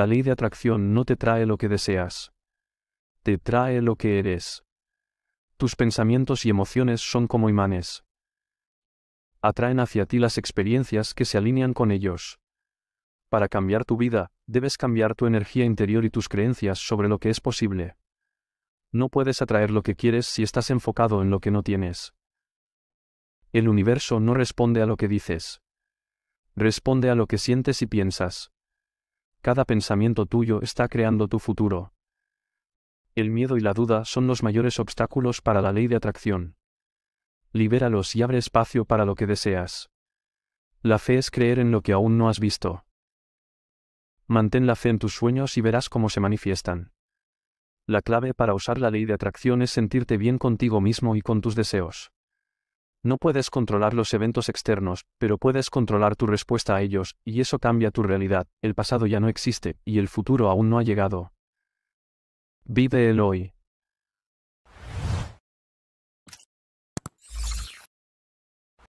La ley de atracción no te trae lo que deseas. Te trae lo que eres. Tus pensamientos y emociones son como imanes. Atraen hacia ti las experiencias que se alinean con ellos. Para cambiar tu vida, debes cambiar tu energía interior y tus creencias sobre lo que es posible. No puedes atraer lo que quieres si estás enfocado en lo que no tienes. El universo no responde a lo que dices. Responde a lo que sientes y piensas. Cada pensamiento tuyo está creando tu futuro. El miedo y la duda son los mayores obstáculos para la ley de atracción. Libéralos y abre espacio para lo que deseas. La fe es creer en lo que aún no has visto. Mantén la fe en tus sueños y verás cómo se manifiestan. La clave para usar la ley de atracción es sentirte bien contigo mismo y con tus deseos. No puedes controlar los eventos externos, pero puedes controlar tu respuesta a ellos, y eso cambia tu realidad. El pasado ya no existe, y el futuro aún no ha llegado. Vive el hoy.